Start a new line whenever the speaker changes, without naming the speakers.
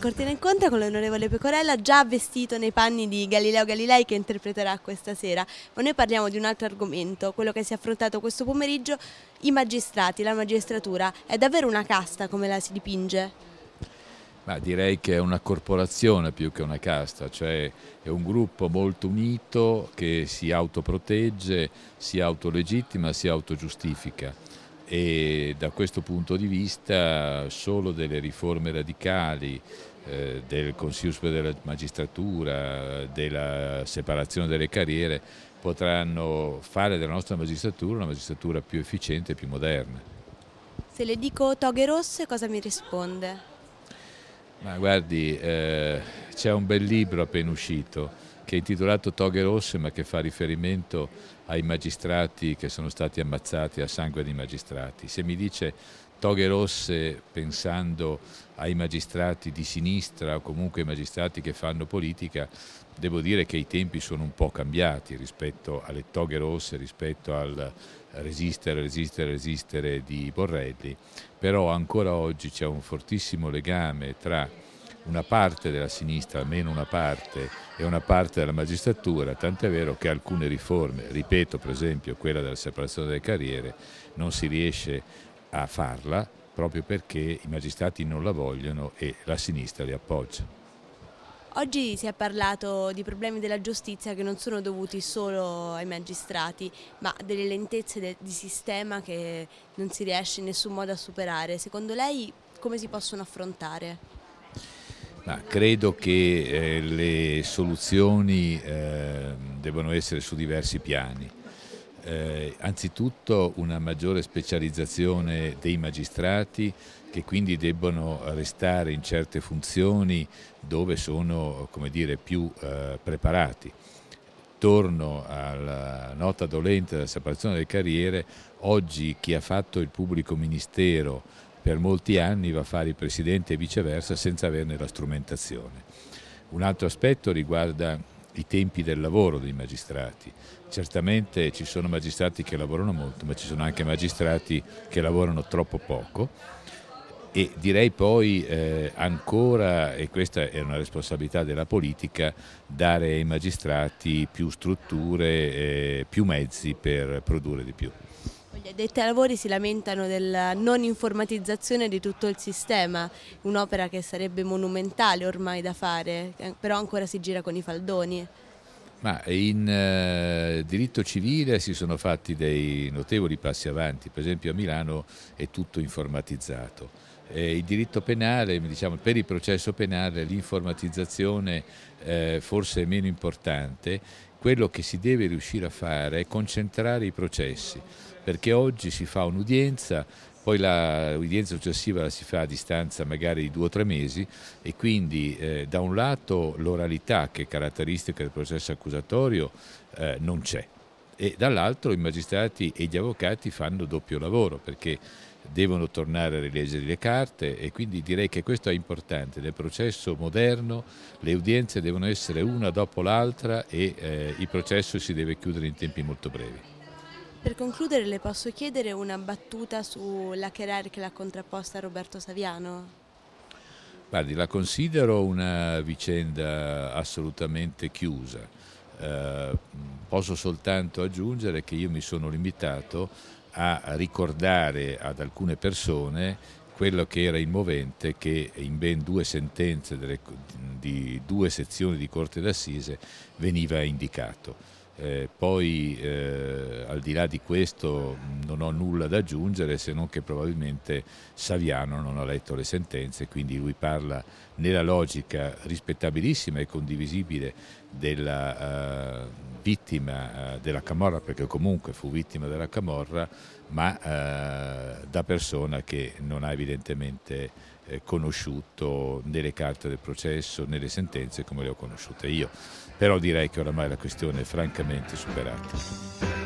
Cortina incontro con l'onorevole Pecorella già vestito nei panni di Galileo Galilei che interpreterà questa sera. Ma noi parliamo di un altro argomento, quello che si è affrontato questo pomeriggio, i magistrati, la magistratura. È davvero una casta come la si dipinge?
Ma direi che è una corporazione più che una casta, cioè è un gruppo molto unito che si autoprotegge, si autolegittima, si autogiustifica e da questo punto di vista solo delle riforme radicali eh, del Consiglio superiore della magistratura, della separazione delle carriere potranno fare della nostra magistratura una magistratura più efficiente e più moderna.
Se le dico toghe rosse cosa mi risponde?
Ma guardi, eh, c'è un bel libro appena uscito che è intitolato Toghe Rosse ma che fa riferimento ai magistrati che sono stati ammazzati a sangue di magistrati. Se mi dice toghe rosse pensando ai magistrati di sinistra o comunque ai magistrati che fanno politica, devo dire che i tempi sono un po' cambiati rispetto alle toghe rosse, rispetto al resistere, resistere, resistere di Borrelli, però ancora oggi c'è un fortissimo legame tra una parte della sinistra, almeno una parte, e una parte della magistratura, tant'è vero che alcune riforme, ripeto per esempio quella della separazione delle carriere, non si riesce a farla proprio perché i magistrati non la vogliono e la sinistra li appoggia.
Oggi si è parlato di problemi della giustizia che non sono dovuti solo ai magistrati, ma delle lentezze di sistema che non si riesce in nessun modo a superare. Secondo lei come si possono affrontare?
Ma credo che eh, le soluzioni eh, debbano essere su diversi piani. Eh, anzitutto una maggiore specializzazione dei magistrati che quindi debbono restare in certe funzioni dove sono dire, più eh, preparati torno alla nota dolente della separazione delle carriere, oggi chi ha fatto il pubblico ministero per molti anni va a fare il presidente e viceversa senza averne la strumentazione. Un altro aspetto riguarda i tempi del lavoro dei magistrati. Certamente ci sono magistrati che lavorano molto, ma ci sono anche magistrati che lavorano troppo poco e direi poi eh, ancora, e questa è una responsabilità della politica, dare ai magistrati più strutture, eh, più mezzi per produrre di più.
Gli addetti ai lavori si lamentano della non informatizzazione di tutto il sistema, un'opera che sarebbe monumentale ormai da fare, eh, però ancora si gira con i faldoni.
Ma in eh, diritto civile si sono fatti dei notevoli passi avanti, per esempio a Milano è tutto informatizzato eh, il diritto penale, diciamo, per il processo penale l'informatizzazione eh, forse è meno importante, quello che si deve riuscire a fare è concentrare i processi, perché oggi si fa un'udienza, poi l'udienza successiva la si fa a distanza magari di due o tre mesi e quindi eh, da un lato l'oralità che è caratteristica del processo accusatorio eh, non c'è e dall'altro i magistrati e gli avvocati fanno doppio lavoro perché devono tornare a rileggere le carte e quindi direi che questo è importante, nel processo moderno le udienze devono essere una dopo l'altra e eh, il processo si deve chiudere in tempi molto brevi.
Per concludere le posso chiedere una battuta sulla che l'ha contrapposta a Roberto Saviano?
Guardi, la considero una vicenda assolutamente chiusa. Eh, posso soltanto aggiungere che io mi sono limitato a a ricordare ad alcune persone quello che era il movente che in ben due sentenze delle, di due sezioni di Corte d'Assise veniva indicato. Eh, poi eh, al di là di questo non ho nulla da aggiungere se non che probabilmente Saviano non ha letto le sentenze, quindi lui parla nella logica rispettabilissima e condivisibile della, eh, vittima eh, della Camorra, perché comunque fu vittima della Camorra, ma eh, da persona che non ha evidentemente eh, conosciuto né le carte del processo, né le sentenze come le ho conosciute io. Però direi che oramai la questione è francamente superata.